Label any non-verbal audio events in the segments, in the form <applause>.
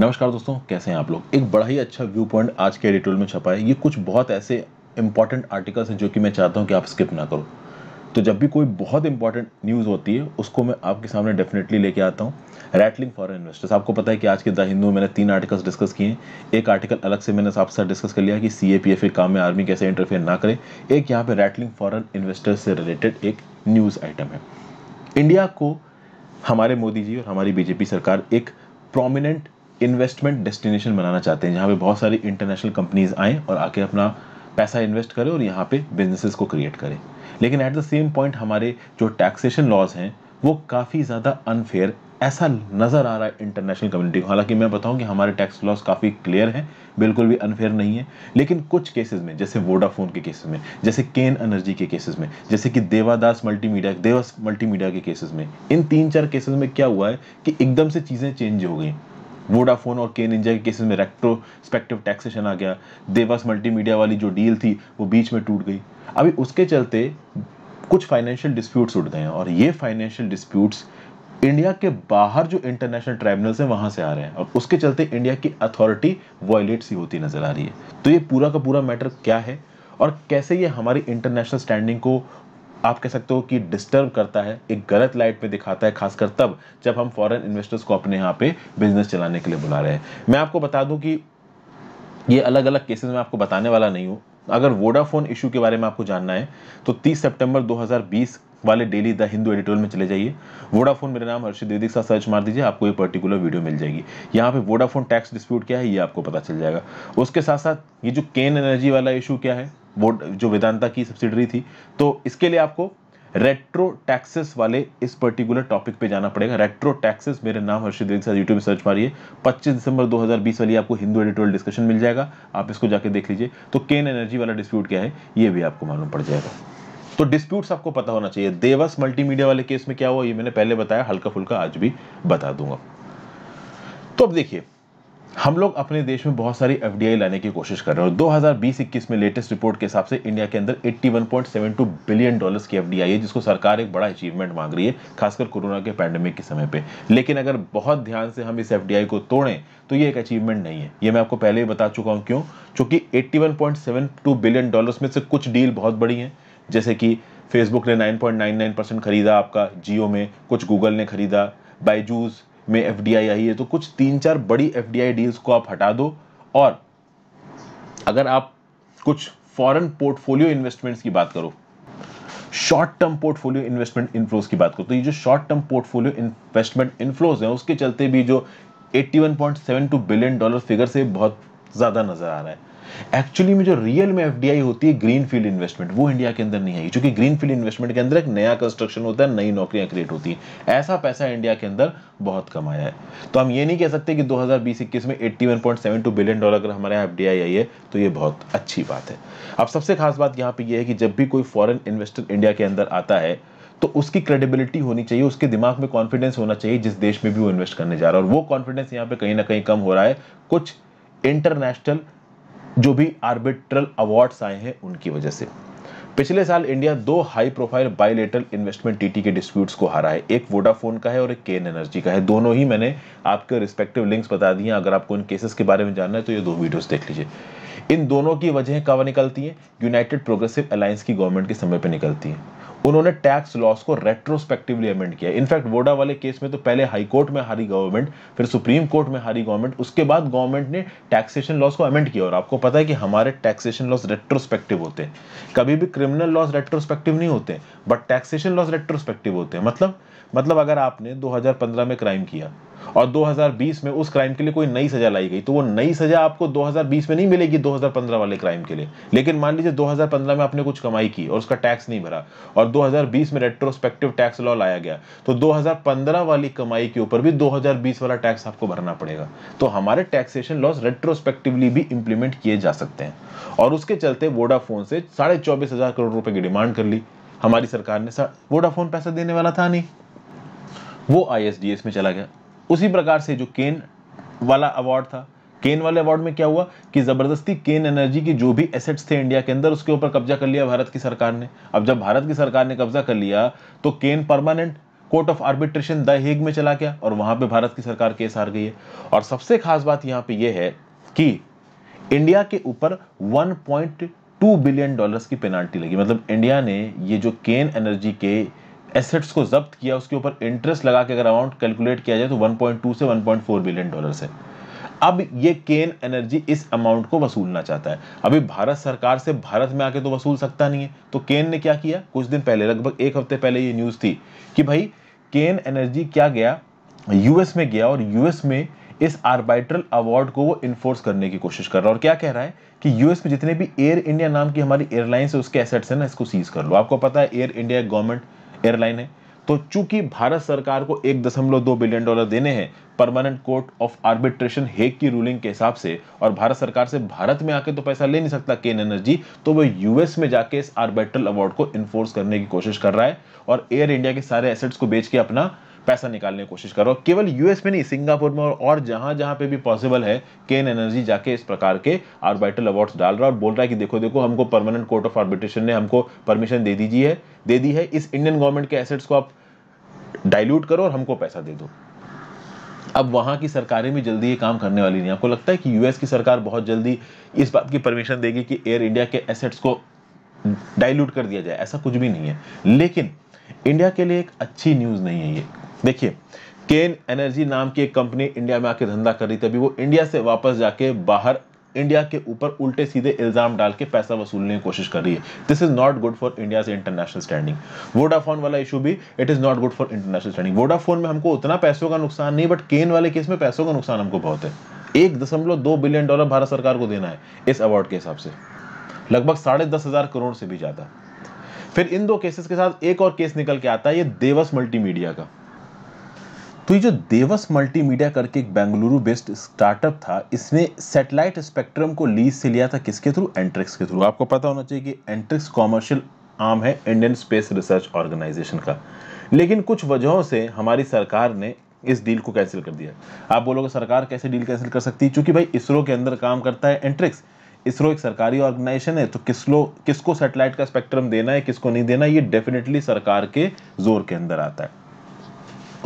नमस्कार दोस्तों कैसे हैं आप लोग एक बड़ा ही अच्छा व्यू पॉइंट आज के एडिटोरियल में छपा है ये कुछ बहुत ऐसे इंपॉर्टेंट आर्टिकल्स हैं जो कि मैं चाहता हूँ कि आप स्किप ना करो तो जब भी कोई बहुत इंपॉर्टेंट न्यूज़ होती है उसको मैं आपके सामने डेफिनेटली लेके आता हूँ रैटलिंग फॉरन इन्वेस्टर्स आपको पता है कि आज के द हिंदू मैंने तीन आर्टिकल्स डिस्कस किए हैं एक आर्टिकल अलग से मैंने आपके साथ डिस्कस कर लिया कि सी ए पी एफ ए काम में आर्मी कैसे इंटरफेयर ना करें एक यहाँ पर रैटलिंग फॉरन इन्वेस्टर्स से रिलेटेड एक न्यूज़ आइटम है इंडिया को हमारे मोदी जी और हमारी बीजेपी सरकार एक प्रोमिनेंट इन्वेस्टमेंट डेस्टिनेशन बनाना चाहते हैं जहाँ पे बहुत सारी इंटरनेशनल कंपनीज आएँ और आके अपना पैसा इन्वेस्ट करें और यहाँ पे बिजनेसेस को क्रिएट करें लेकिन एट द सेम पॉइंट हमारे जो टैक्सेशन लॉज हैं वो काफ़ी ज़्यादा अनफेयर ऐसा नज़र आ रहा है इंटरनेशनल कम्युनिटी को हालांकि मैं बताऊं कि हमारे टैक्स लॉस काफ़ी क्लियर हैं बिल्कुल भी अनफेयर नहीं है लेकिन कुछ केसेस में जैसे वोडाफोन के केसेस में जैसे केन एनर्जी के केसेस में जैसे कि देवादास मल्टीमीडिया देवास मल्टीमीडिया के केसेस में इन तीन चार केसेस में क्या हुआ है कि एकदम से चीज़ें चेंज हो गई वोडाफोन और के निंजा के केसेस में रेट्रोस्पेक्टिव टैक्सेशन आ गया देवास मल्टीमीडिया वाली जो डील थी वो बीच में टूट गई अभी उसके चलते कुछ फाइनेंशियल डिस्प्यूट्स उठ गए हैं और ये फाइनेंशियल डिस्प्यूट्स इंडिया के बाहर जो इंटरनेशनल ट्राइब्यूनल्स हैं वहाँ से आ रहे हैं और उसके चलते इंडिया की अथॉरिटी वायलेट सी होती नजर आ रही है तो ये पूरा का पूरा मैटर क्या है और कैसे ये हमारी इंटरनेशनल स्टैंडिंग को आप कह सकते हो कि डिस्टर्ब करता है एक गलत लाइट में दिखाता है खासकर तब जब हम फॉरेन इन्वेस्टर्स को अपने यहाँ पे बिजनेस चलाने के लिए बुला रहे हैं मैं आपको बता दूं कि ये अलग अलग केसेस में आपको बताने वाला नहीं हूँ अगर वोडाफोन इशू के बारे में आपको जानना है तो तीस सेप्टेम्बर दो वाले डेली द हिंदू एडिटोरियल में चले जाइए वोडाफोन मेरा नाम हर्षित द्विवेदी सा सर्च मार दीजिए आपको ये पर्टिकुलर वीडियो मिल जाएगी यहाँ पे वोडाफोन टैक्स डिस्प्यूट क्या है ये आपको पता चल जाएगा उसके साथ साथ ये जो केन एनर्जी वाला इशू क्या है वो जो वेदांता की सब्सिडरी थी तो इसके लिए आपको रेट्रो टैक्सेस वाले इस पर्टिकुलर टॉपिक पे जाना पड़ेगा रेट्रो टैक्सेस मेरे नाम हर्षित रेख साथ यूट्यूब में सर्च मारिए 25 दिसंबर 2020 वाली आपको हिंदू एडिटोरियल डिस्कशन मिल जाएगा आप इसको जाके देख लीजिए तो केन एनर्जी वाला डिस्प्यूट क्या है ये भी आपको मालूम पड़ जाएगा तो डिस्प्यूट्स आपको पता होना चाहिए देवस मल्टीमीडिया वाले केस में क्या हुआ ये मैंने पहले बताया हल्का फुल्का आज भी बता दूंगा तो अब देखिए हम लोग अपने देश में बहुत सारी एफ लाने की कोशिश कर रहे हैं दो हज़ार में लेटेस्ट रिपोर्ट के हिसाब से इंडिया के अंदर 81.72 बिलियन डॉलर्स की एफ है जिसको सरकार एक बड़ा अचीवमेंट मांग रही है खासकर कोरोना के पैंडेमिक के समय पे लेकिन अगर बहुत ध्यान से हम इस एफ को तोड़ें तो ये एक अचीवमेंट नहीं है ये मैं आपको पहले ही बता चुका हूँ क्यों चूँकि एट्टी बिलियन डॉलर्स में से कुछ डील बहुत बड़ी हैं जैसे कि फेसबुक ने नाइन परसेंट खरीदा आपका जियो में कुछ गूगल ने खरीदा बाईजूस में एफ आई है तो कुछ तीन चार बड़ी एफ डील्स को आप हटा दो और अगर आप कुछ फॉरेन पोर्टफोलियो इन्वेस्टमेंट्स की बात करो short term portfolio investment inflows की बात करो तो ये जो short term portfolio investment inflows है उसके चलते भी जो 81.72 बिलियन डॉलर फिगर से बहुत ज़्यादा नज़र आ रहा है एक्चुअली में जो रियल में एफडीआई होती है ग्रीन फील्ड इन्वेस्टमेंट वो इंडिया के अंदर नहीं आई क्योंकि ग्रीन फील्ड इन्वेस्टमेंट के अंदर एक नया कंस्ट्रक्शन होता है नई नौकरियां क्रिएट होती है ऐसा पैसा इंडिया के अंदर बहुत कम आया है तो हम ये नहीं कह सकते कि दो 21 में एट्टी बिलियन डॉलर अगर हमारे यहाँ एफडीआई आई है तो ये बहुत अच्छी बात है अब सबसे खास बात यहाँ पे यह है कि जब भी कोई फॉरन इन्वेस्टर इंडिया के अंदर आता है तो उसकी क्रेडिबिलिटी होनी चाहिए उसके दिमाग में कॉन्फिडेंस होना चाहिए जिस देश में भी वो इन्वेस्ट करने जा रहा है और वो कॉन्फिडेंस यहाँ पे कहीं ना कहीं कम हो रहा है कुछ इंटरनेशनल जो भी आर्बिट्रल अवार्ड्स आए हैं उनकी वजह से पिछले साल इंडिया दो हाई प्रोफाइल बायोलेटरल इन्वेस्टमेंट टीटी के डिस्प्यूट्स को हारा है एक वोडाफोन का है और एक केन एनर्जी का है दोनों ही मैंने आपके रिस्पेक्टिव लिंक्स बता दिए अगर आपको इन केसेस के बारे में जानना है तो ये दो वीडियोस देख लीजिए इन दोनों की वजह कब निकलती है यूनाइटेड प्रोग्रेसिव अलायंस की गवर्नमेंट के समय पर निकलती है उन्होंने टैक्स लॉस को रेट्रोस्पेक्टिवली अमेंड किया इनफैक्ट वोडा वाले केस में तो पहले हाईकोर्ट में हारी गवर्नमेंट फिर सुप्रीम कोर्ट में हारी गवर्नमेंट उसके बाद गवर्नमेंट ने टैक्सेशन लॉस को अमेंड किया और आपको पता है कि हमारे टैक्सेशन लॉस रेट्रोस्पेक्टिव होते हैं कभी भी क्रिमिनल लॉस रेट्रोस्पेक्टिव नहीं होते बट टैक्सेशन लॉस रेट्रोस्पेक्टिव होते हैं मतलब मतलब अगर आपने 2015 में क्राइम किया और 2020 में उस क्राइम के लिए कोई नई सजा लाई गई तो वो नई सजा आपको 2020 में नहीं मिलेगी 2015 वाले क्राइम के लिए लेकिन मान लीजिए 2015 में आपने कुछ कमाई की और उसका टैक्स नहीं भरा और 2020 में रेट्रोस्पेक्टिव टैक्स लॉ लाया गया तो 2015 वाली कमाई के ऊपर भी 2020 वाला टैक्स आपको भरना पड़ेगा तो हमारे टैक्सेशन लॉस रेट्रोस्पेक्टिवली भी इंप्लीमेंट किए जा सकते हैं और उसके चलते वोडाफोन से साढ़े करोड़ रुपए की डिमांड कर ली हमारी सरकार ने वोडाफोन पैसा देने वाला था नहीं वो आई में चला गया उसी प्रकार से जो केन वाला अवार्ड था केन वाले अवार्ड में क्या हुआ कि जबरदस्ती केन एनर्जी की जो भी एसेट्स थे इंडिया के अंदर उसके ऊपर कब्जा कर लिया भारत की सरकार ने अब जब भारत की सरकार ने कब्जा कर लिया तो Cairn permanent court of arbitration the Hague में चला गया और वहां पे भारत की सरकार केस हार गई है और सबसे खास बात यहाँ पे यह है कि इंडिया के ऊपर 1.2 बिलियन डॉलर्स की पेनाल्टी लगी मतलब इंडिया ने ये जो केन एनर्जी के एसेट्स को जब्त किया उसके ऊपर इंटरेस्ट लगा के अगर अमाउंट कैलकुलेट किया जाए तो 1.2 से 1.4 बिलियन डॉलर है अब ये केन एनर्जी इस अमाउंट को वसूलना चाहता है अभी भारत सरकार से भारत में आके तो वसूल सकता नहीं है तो केन ने क्या किया कुछ दिन पहले लगभग एक हफ्ते पहले ये न्यूज़ थी कि भाई केन एनर्जी क्या गया यूएस में गया और यूएस में इस आर्बाइट्रल अवार्ड को वो इन्फोर्स करने की कोशिश कर रहा है और क्या कह रहा है कि यूएस में जितने भी एयर इंडिया नाम की हमारी एयरलाइंस है उसके एसेट्स है ना इसको सीज कर लो आपको पता है एयर इंडिया गवर्नमेंट एयरलाइन है तो चूंकि भारत सरकार को एक दशमलव दो बिलियन डॉलर देने हैं permanent court of arbitration Hague की रूलिंग के हिसाब से और भारत सरकार से भारत में आके तो पैसा ले नहीं सकता केन एनर्जी तो वह यूएस में जाके इस आर्बिट्रल अवार्ड को इन्फोर्स करने की कोशिश कर रहा है और एयर इंडिया के सारे एसेट्स को बेच के अपना पैसा निकालने की कोशिश करो केवल यूएस में नहीं सिंगापुर में और जहां जहां पे भी पॉसिबल है केन एनर्जी जाके इस प्रकार के आर्बिटल अवार्ड्स डाल रहा है और बोल रहा है कि देखो देखो हमको परमानेंट कोर्ट ऑफ आर्बिट्रेशन ने हमको परमिशन दे दीजिए है दे दी है इस इंडियन गवर्नमेंट के एसेट्स को आप डायल्यूट करो और हमको पैसा दे दो अब वहां की सरकारें भी जल्दी ये काम करने वाली नहीं आपको लगता है कि यूएस की सरकार बहुत जल्दी इस बात की परमिशन देगी कि एयर इंडिया के एसेट्स को डाइल्यूट कर दिया जाए ऐसा कुछ भी नहीं है लेकिन इंडिया के लिए एक अच्छी न्यूज़ नहीं है ये देखिए केन एनर्जी नाम की एक कंपनी इंडिया में आके धंधा कर रही थी अभी वो इंडिया से वापस जाके बाहर इंडिया के ऊपर उल्टे सीधे इल्जाम डाल के पैसा वसूलने की कोशिश कर रही है this is not good for India international standing Vodafone वाला इशू भी it is not good for international standing Vodafone में हमको उतना पैसों का नुकसान नहीं बट केन वाले केस में पैसों का नुकसान हमको बहुत है एक दशमलव दो बिलियन डॉलर भारत सरकार को देना है इस अवार्ड के हिसाब से लगभग साढ़े दस हजार करोड़ से भी ज्यादा फिर इन दो केसेस के साथ एक और केस निकल के आता है ये देवस मल्टीमीडिया का तो ये जो देवस मल्टीमीडिया करके एक बेंगलुरु बेस्ड स्टार्टअप था इसने सेटेलाइट स्पेक्ट्रम को लीज से लिया था किसके थ्रू एंट्रिक्स के थ्रू आपको पता होना चाहिए कि एंट्रिक्स कॉमर्शियल आम है इंडियन स्पेस रिसर्च ऑर्गेनाइजेशन का लेकिन कुछ वजहों से हमारी सरकार ने इस डील को कैंसिल कर दिया आप बोलोगे सरकार कैसे डील कैंसिल कर सकती है चूंकि भाई इसरो के अंदर काम करता है एंट्रिक्स इसरो एक सरकारी ऑर्गेनाइजेशन है तो किसलो किसको सेटेलाइट का स्पेक्ट्रम देना है किसको नहीं देना ये डेफिनेटली सरकार के जोर के अंदर आता है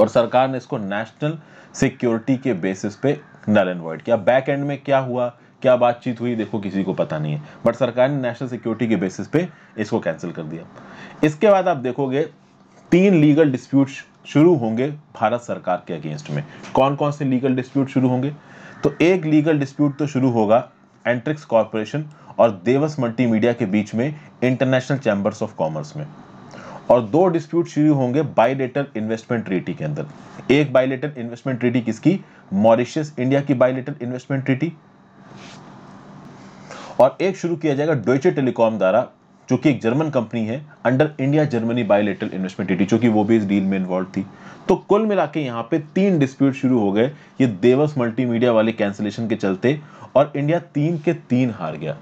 और सरकार ने इसको नेशनल सिक्योरिटी के बेसिस पे नल एंड वॉइड किया बैक एंड में क्या हुआ क्या बातचीत हुई देखो किसी को पता नहीं है बट सरकार ने नेशनल सिक्योरिटी के बेसिस पे इसको कैंसिल कर दिया इसके बाद आप देखोगे तीन लीगल डिस्प्यूट शुरू होंगे भारत सरकार के अगेंस्ट में कौन कौन से लीगल डिस्प्यूट शुरू होंगे तो एक लीगल डिस्प्यूट तो शुरू होगा एंट्रिक्स कॉरपोरेशन और देवस मल्टीमीडिया के बीच में इंटरनेशनल चैंबर्स ऑफ कॉमर्स में और दो डिस्प्यूट शुरू होंगे बाइलेटर इन्वेस्टमेंट ट्रीटी के अंदर एक बाइलेटर इन्वेस्टमेंट ट्रीटी किसकी मॉरिशियस इंडिया की बाइलेटर इन्वेस्टमेंट ट्रीटी और एक शुरू किया जाएगा डोचे टेलीकॉम द्वारा जो कि एक जर्मन कंपनी है under India Germany bilateral investment एटी जो कि वो भी इस डील में इन्वॉल्व थी तो कुल मिला के यहाँ पे तीन डिस्प्यूट शुरू हो गए ये देवस मल्टीमीडिया वाले कैंसिलेशन के चलते और इंडिया तीन के तीन हार गया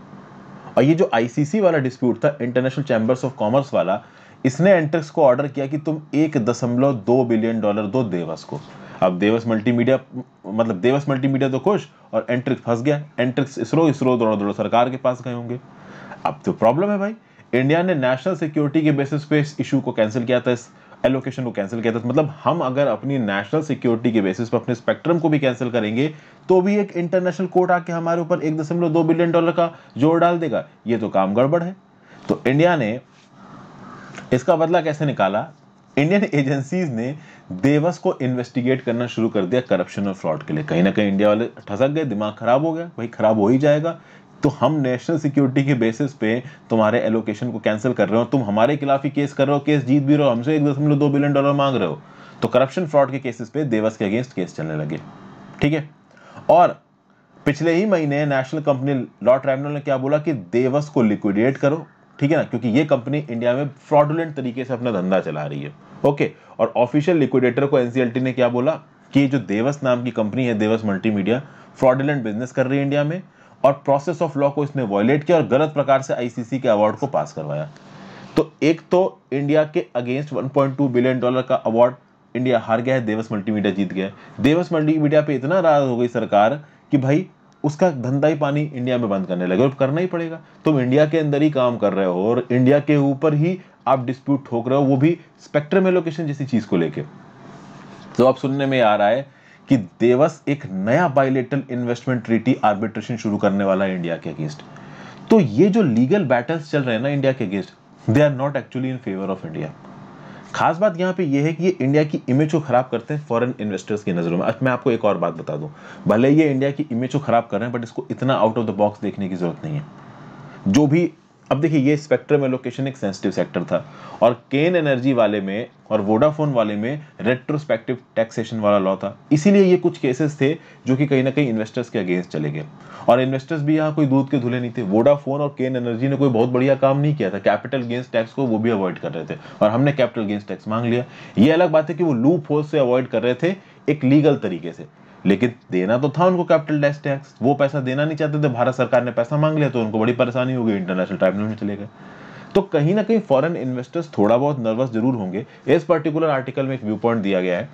और ये जो आईसीसी वाला डिस्प्यूट था इंटरनेशनल चैम्बर्स ऑफ कॉमर्स वाला इसने एंट्रिक्स को ऑर्डर किया कि तुम एक दशमलव दो बिलियन डॉलर दो देवस को अब देवस मल्टीमीडिया मतलब देवस मल्टीमीडिया तो खुश और एंट्रिक्स फंस गया एंट्रिक्स इसरो इसरो दौड़ो दौड़ो सरकार के पास गए होंगे अब तो प्रॉब्लम है भाई इंडिया ने नेशनल सिक्योरिटी के बेसिस पे इस इशू को कैंसिल किया था इस एलोकेशन को कैंसिल किया था मतलब हम अगर अपनी नेशनल सिक्योरिटी के बेसिस पर अपने स्पेक्ट्रम को भी कैंसिल करेंगे तो भी एक इंटरनेशनल कोर्ट आके हमारे ऊपर एक दशमलव दो बिलियन डॉलर का जोर डाल देगा ये तो काम गड़बड़ है तो इंडिया ने इसका बदला कैसे निकाला इंडियन <laughs> एजेंसीज ने देवस को इन्वेस्टिगेट करना शुरू कर दिया करप्शन और फ्रॉड के लिए कहीं ना कहीं इंडिया वाले ठसक गए दिमाग खराब हो गया भाई खराब हो ही जाएगा तो हम नेशनल सिक्योरिटी के बेसिस पे तुम्हारे एलोकेशन को कैंसिल कर रहे हो तुम हमारे खिलाफ ही केस कर रहे हो केस जीत भी रहे हो हमसे एक दशमलव दो बिलियन डॉलर मांग रहे हो तो करप्शन फ्रॉड के केसेस पे देवस के अगेंस्ट केस चलने लगे ठीक है और पिछले ही महीने नेशनल कंपनी लॉ ट्राइब्यूनल ने क्या बोला कि देवस को लिक्विडेट करो ठीक है ना क्योंकि ये कंपनी इंडिया में फ्रॉडुलेंट तरीके से अपना धंधा चला रही है ओके और ऑफिशियल लिक्विडेटर को एनसीएलटी ने क्या बोला कि जो देवस नाम की कंपनी है देवस मल्टीमीडिया फ्रॉडुलेंट बिजनेस कर रही है इंडिया में और प्रोसेस ऑफ लॉ को इसने वॉयलेट किया और गलत प्रकार से आईसीसी के अवार्ड को पास करवाया तो एक तो इंडिया के अगेंस्ट 1.2 बिलियन डॉलर का अवार्ड इंडिया हार गया है देवस मल्टीमीडिया जीत गया देवस मल्टीमीडिया पे इतना राज हो गई सरकार कि भाई उसका धंधा ही पानी इंडिया में बंद करने लगे और करना ही पड़ेगा तुम इंडिया के अंदर ही काम कर रहे हो और इंडिया के ऊपर ही आप डिस्प्यूट ठोक रहे हो वो भी स्पेक्ट्रम एलोकेशन जैसी चीज़ को लेके तो अब सुनने में आ रहा है कि देवस एक नया बायोलेटल इन्वेस्टमेंट ट्रीटी आर्बिट्रेशन शुरू करने वाला है इंडिया के अगेंस्ट तो ये जो लीगल बैटल्स चल रहे हैं ना इंडिया के against they are not actually in favour of India खास बात यहाँ पे ये है कि ये इंडिया की इमेज को खराब करते हैं फॉरेन इन्वेस्टर्स की नज़रों में अच्छा मैं आपको एक और बात बता दूं भले ये इंडिया की इमेज को खराब कर रहे हैं बट इसको इतना आउट ऑफ द बॉक्स देखने की जरूरत नहीं है जो भी अब देखिए ये स्पेक्ट्रम एलोकेशन एक सेंसिटिव सेक्टर था और केन एनर्जी वाले में और वोडाफोन वाले में रेट्रोस्पेक्टिव टैक्सेशन वाला लॉ था इसीलिए ये कुछ केसेस थे जो कि कहीं ना कहीं इन्वेस्टर्स के अगेंस्ट चले गए और इन्वेस्टर्स भी यहाँ कोई दूध के धुले नहीं थे वोडाफोन और केन एनर्जी ने कोई बहुत बढ़िया काम नहीं किया था कैपिटल गेंस टैक्स को वो भी अवॉइड कर रहे थे और हमने कैपिटल गेंस टैक्स मांग लिया ये अलग बात है कि वो लूप होल से अवॉइड कर रहे थे एक लीगल तरीके से लेकिन देना तो था उनको कैपिटल टैक्स टैक्स वो पैसा देना नहीं चाहते थे भारत सरकार ने पैसा मांग लिया तो उनको बड़ी परेशानी होगी इंटरनेशनल ट्राइब्यूनल में चले गए तो कहीं ना कहीं फॉरेन इन्वेस्टर्स थोड़ा बहुत नर्वस जरूर होंगे इस पर्टिकुलर आर्टिकल में एक व्यू पॉइंट दिया गया है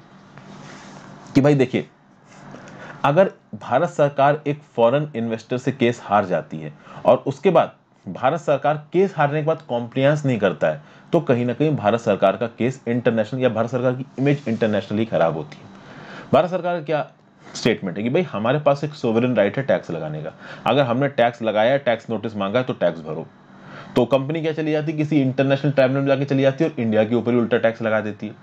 कि भाई देखिए अगर भारत सरकार एक फॉरेन इन्वेस्टर से केस हार जाती है और उसके बाद भारत सरकार केस हारने के बाद कॉम्प्लियंस नहीं करता है तो कहीं ना कहीं भारत सरकार का केस इंटरनेशनल या भारत सरकार की इमेज इंटरनेशनली खराब होती है भारत सरकार क्या स्टेटमेंट है कि भाई हमारे पास एक सोवरन राइट है टैक्स लगाने का अगर हमने टैक्स लगाया टैक्स नोटिस मांगा है तो टैक्स भरो तो कंपनी क्या चली जाती किसी इंटरनेशनल ट्राइबल में जाके चली जाती है और इंडिया के ऊपर ही उल्टा टैक्स लगा देती है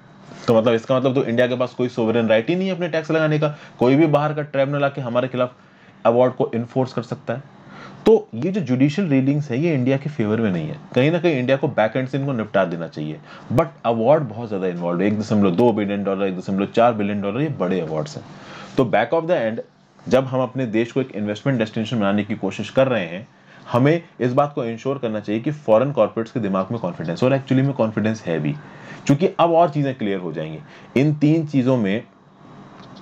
तो मतलब इसका मतलब तो इंडिया के पास कोई सोवरन राइट ही नहीं है अपने टैक्स लगाने का कोई भी बाहर का ट्राइब्यूनल आके हमारे खिलाफ अवार्ड को इन्फोर्स कर सकता है तो ये जो जुडिशियल रीडिंग्स है ये इंडिया के फेवर में नहीं है कहीं ना कहीं इंडिया को बैक एंड से इनको निपटा देना चाहिए बट अवार्ड बहुत ज़्यादा इन्वॉल्व है एक दशमलव दो बिलियन डॉलर एक दशमलव चार बिलियन डॉलर ये बड़े अवार्ड्स हैं तो बैक ऑफ द एंड जब हम अपने देश को एक इन्वेस्टमेंट डेस्टिनेशन बनाने की कोशिश कर रहे हैं हमें इस बात को इंश्योर करना चाहिए कि फॉरेन कॉर्पोरेट्स के दिमाग में कॉन्फिडेंस और एक्चुअली में कॉन्फिडेंस है भी क्योंकि अब और चीज़ें क्लियर हो जाएंगी इन तीन चीज़ों में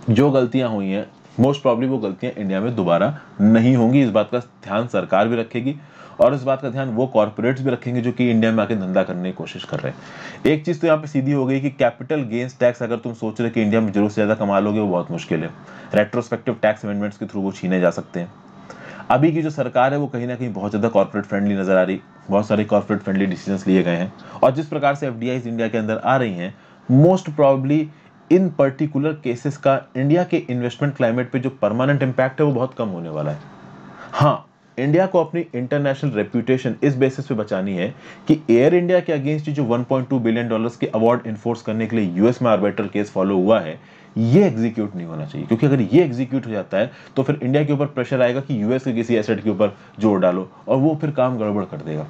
जो गलतियां हुई हैं मोस्ट प्रॉब्ली वो गलतियां इंडिया में दोबारा नहीं होंगी इस बात का ध्यान सरकार भी रखेगी और इस बात का ध्यान वो कॉरपोरेट्स भी रखेंगे जो कि इंडिया में आके धंधा करने की कोशिश कर रहे हैं एक चीज़ तो यहाँ पे सीधी हो गई कि कैपिटल गेंस टैक्स अगर तुम सोच रहे कि इंडिया में जरूर से ज़्यादा कमा लोगे वो बहुत मुश्किल है रेट्रोस्पेक्टिव टैक्स अमेंडमेंट्स के थ्रू वो छीने जा सकते हैं अभी की जो सरकार है वो कहीं ना कहीं बहुत ज़्यादा कॉर्पोरेट फ्रेंडली नज़र आ रही बहुत सारे कॉर्पोरेट फ्रेंडली डिसीजन लिए गए हैं और जिस प्रकार से एफ इंडिया के अंदर आ रही हैं most probably in particular cases का इंडिया के इन्वेस्टमेंट क्लाइमेट पे जो परमानेंट इम्पैक्ट है वो बहुत कम होने वाला है हाँ इंडिया को अपनी इंटरनेशनल रेप्यूटेशन इस बेसिस पे बचानी है कि एयर इंडिया के अगेंस्ट जो 1.2 बिलियन डॉलर्स के अवार्ड इन्फोर्स करने के लिए यूएस में आर्बिटर केस फॉलो हुआ है ये एग्जीक्यूट नहीं होना चाहिए क्योंकि अगर ये एग्जीक्यूट हो जाता है तो फिर इंडिया के ऊपर प्रेशर आएगा कि यूएस के किसी एसेट के ऊपर जोर डालो और वो फिर काम गड़बड़ कर देगा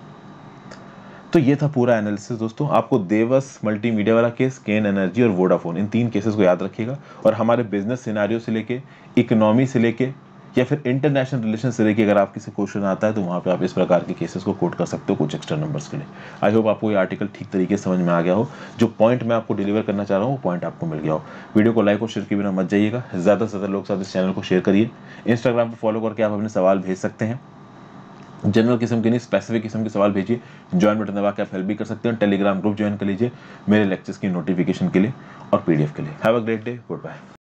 तो ये था पूरा एनालिसिस दोस्तों आपको देवस मल्टीमीडिया वाला केस केन एनर्जी और वोडाफोन इन तीन केसेस को याद रखिएगा और हमारे बिजनेस सिनारियों से लेके इकोनॉमी से लेके या फिर इंटरनेशनल रिलेशन से लेके अगर आप किसी क्वेश्चन आता है तो वहाँ पे आप इस प्रकार के केसेस को कोट कर सकते हो कुछ एक्स्ट्रा नंबर्स के लिए आई होप आपको ये आर्टिकल ठीक तरीके से समझ में आ गया हो जो पॉइंट मैं आपको डिलीवर करना चाह रहा हूँ वो पॉइंट आपको मिल गया हो वीडियो को लाइक और शेयर के बिना मत जाइएगा ज़्यादा से ज़्यादा लोग साथ इस चैनल को शेयर करिए इंस्टाग्राम पर फॉलो करके आप अपने सवाल भेज सकते हैं जनरल किस्म के नहीं स्पेसिफिक किस्म के सवाल भेजिए ज्वाइन बटन दबा के आप हेल्प भी कर सकते हो टेलीग्राम ग्रुप ज्वाइन कर लीजिए मेरे लेक्चर्स की नोटिफिकेशन के लिए और पीडीएफ के लिए have a great day good bye